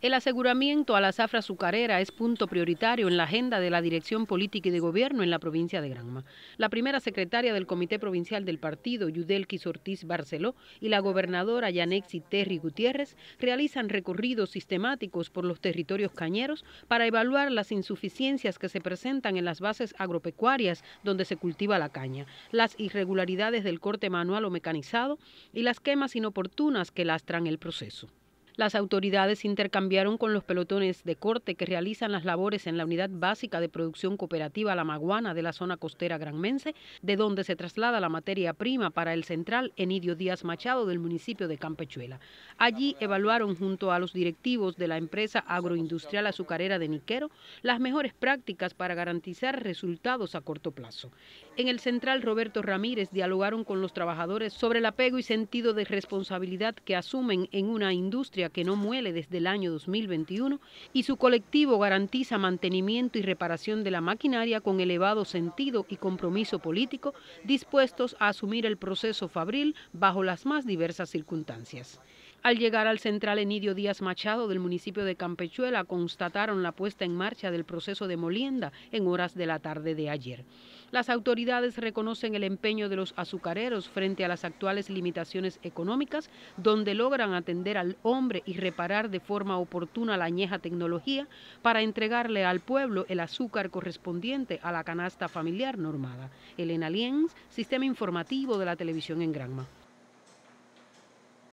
El aseguramiento a la zafra azucarera es punto prioritario en la agenda de la Dirección Política y de Gobierno en la provincia de Granma. La primera secretaria del Comité Provincial del Partido, Yudelquis Ortiz Barceló, y la gobernadora Yanexi Terry Gutiérrez realizan recorridos sistemáticos por los territorios cañeros para evaluar las insuficiencias que se presentan en las bases agropecuarias donde se cultiva la caña, las irregularidades del corte manual o mecanizado y las quemas inoportunas que lastran el proceso. Las autoridades intercambiaron con los pelotones de corte que realizan las labores en la unidad básica de producción cooperativa La Maguana de la zona costera granmense, de donde se traslada la materia prima para el central Enidio Díaz Machado del municipio de Campechuela. Allí evaluaron junto a los directivos de la empresa agroindustrial azucarera de Niquero las mejores prácticas para garantizar resultados a corto plazo. En el central Roberto Ramírez dialogaron con los trabajadores sobre el apego y sentido de responsabilidad que asumen en una industria que no muele desde el año 2021 y su colectivo garantiza mantenimiento y reparación de la maquinaria con elevado sentido y compromiso político, dispuestos a asumir el proceso fabril bajo las más diversas circunstancias. Al llegar al central Enidio Díaz Machado del municipio de Campechuela, constataron la puesta en marcha del proceso de molienda en horas de la tarde de ayer. Las autoridades reconocen el empeño de los azucareros frente a las actuales limitaciones económicas, donde logran atender al hombre y reparar de forma oportuna la añeja tecnología para entregarle al pueblo el azúcar correspondiente a la canasta familiar normada. Elena Lienz, Sistema Informativo de la Televisión en Granma.